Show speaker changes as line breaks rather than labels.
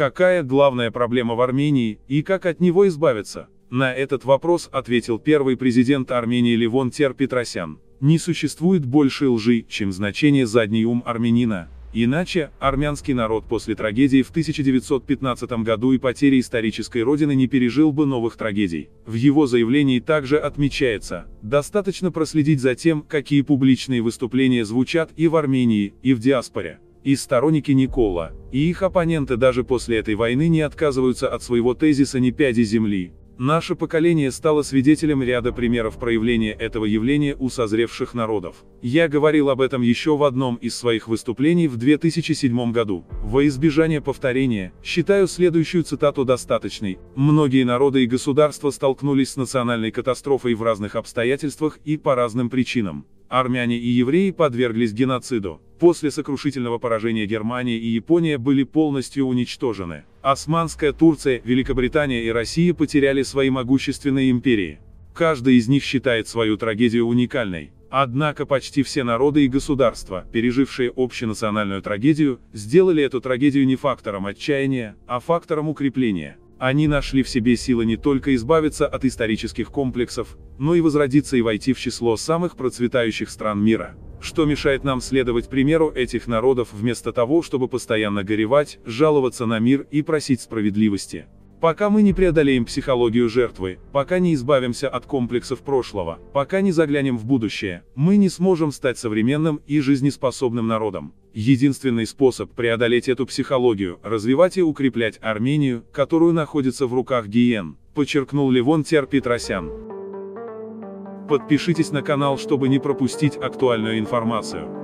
Какая главная проблема в Армении и как от него избавиться? На этот вопрос ответил первый президент Армении Левон Тер Петросян. Не существует больше лжи, чем значение задний ум армянина. Иначе, армянский народ после трагедии в 1915 году и потери исторической родины не пережил бы новых трагедий. В его заявлении также отмечается, достаточно проследить за тем, какие публичные выступления звучат и в Армении, и в диаспоре. И сторонники Никола, и их оппоненты даже после этой войны не отказываются от своего тезиса «ни пяди земли». Наше поколение стало свидетелем ряда примеров проявления этого явления у созревших народов. Я говорил об этом еще в одном из своих выступлений в 2007 году. Во избежание повторения, считаю следующую цитату достаточной. Многие народы и государства столкнулись с национальной катастрофой в разных обстоятельствах и по разным причинам армяне и евреи подверглись геноциду. После сокрушительного поражения Германия и Япония были полностью уничтожены. Османская Турция, Великобритания и Россия потеряли свои могущественные империи. Каждый из них считает свою трагедию уникальной. Однако почти все народы и государства, пережившие общенациональную трагедию, сделали эту трагедию не фактором отчаяния, а фактором укрепления. Они нашли в себе силы не только избавиться от исторических комплексов, но и возродиться и войти в число самых процветающих стран мира. Что мешает нам следовать примеру этих народов вместо того, чтобы постоянно горевать, жаловаться на мир и просить справедливости? Пока мы не преодолеем психологию жертвы, пока не избавимся от комплексов прошлого, пока не заглянем в будущее, мы не сможем стать современным и жизнеспособным народом. Единственный способ преодолеть эту психологию – развивать и укреплять Армению, которую находится в руках Гиен, подчеркнул Левон Тер Петросян. Подпишитесь на канал, чтобы не пропустить актуальную информацию.